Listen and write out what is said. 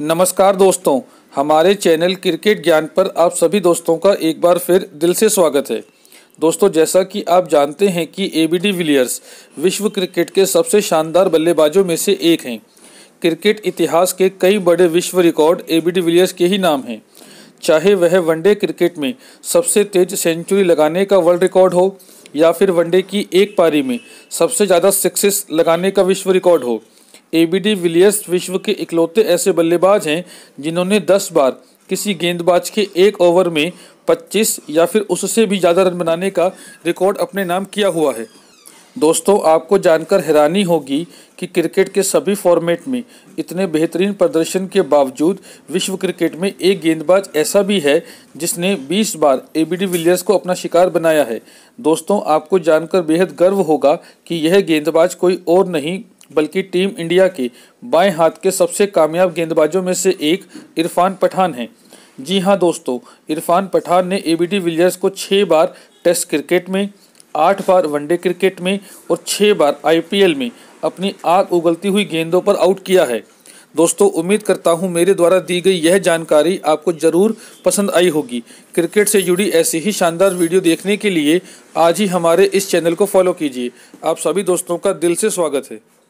नमस्कार दोस्तों हमारे चैनल क्रिकेट ज्ञान पर आप सभी दोस्तों का एक बार फिर दिल से स्वागत है दोस्तों जैसा कि आप जानते हैं कि ए बी डी विलियर्स विश्व क्रिकेट के सबसे शानदार बल्लेबाजों में से एक हैं क्रिकेट इतिहास के कई बड़े विश्व record A B de Villiers के ही नाम हैं चाहे वह वनडे क्रिकेट में सबसे तेज सेंचुरी लगाने का वर्ल्ड रिकॉर्ड हो या फिर वनडे की एक पारी में सबसे ज़्यादा सिक्सेस लगाने का विश्व रिकॉर्ड हो एबीडी विलियर्स विश्व के इकलौते ऐसे बल्लेबाज हैं जिन्होंने 10 बार किसी गेंदबाज के एक ओवर में 25 या फिर उससे भी ज़्यादा रन बनाने का रिकॉर्ड अपने नाम किया हुआ है दोस्तों आपको जानकर हैरानी होगी कि क्रिकेट के सभी फॉर्मेट में इतने बेहतरीन प्रदर्शन के बावजूद विश्व क्रिकेट में एक गेंदबाज ऐसा भी है जिसने 20 बार एबीडी विलियर्स को अपना शिकार बनाया है दोस्तों आपको जानकर बेहद गर्व होगा कि यह गेंदबाज कोई और नहीं बल्कि टीम इंडिया के बाएं हाथ के सबसे कामयाब गेंदबाजों में से एक इरफान पठान हैं जी हाँ दोस्तों इरफान पठान ने ए विलियर्स को छः बार टेस्ट क्रिकेट में आठ बार वनडे क्रिकेट में और छः बार आईपीएल में अपनी आग उगलती हुई गेंदों पर आउट किया है दोस्तों उम्मीद करता हूं मेरे द्वारा दी गई यह जानकारी आपको ज़रूर पसंद आई होगी क्रिकेट से जुड़ी ऐसी ही शानदार वीडियो देखने के लिए आज ही हमारे इस चैनल को फॉलो कीजिए आप सभी दोस्तों का दिल से स्वागत है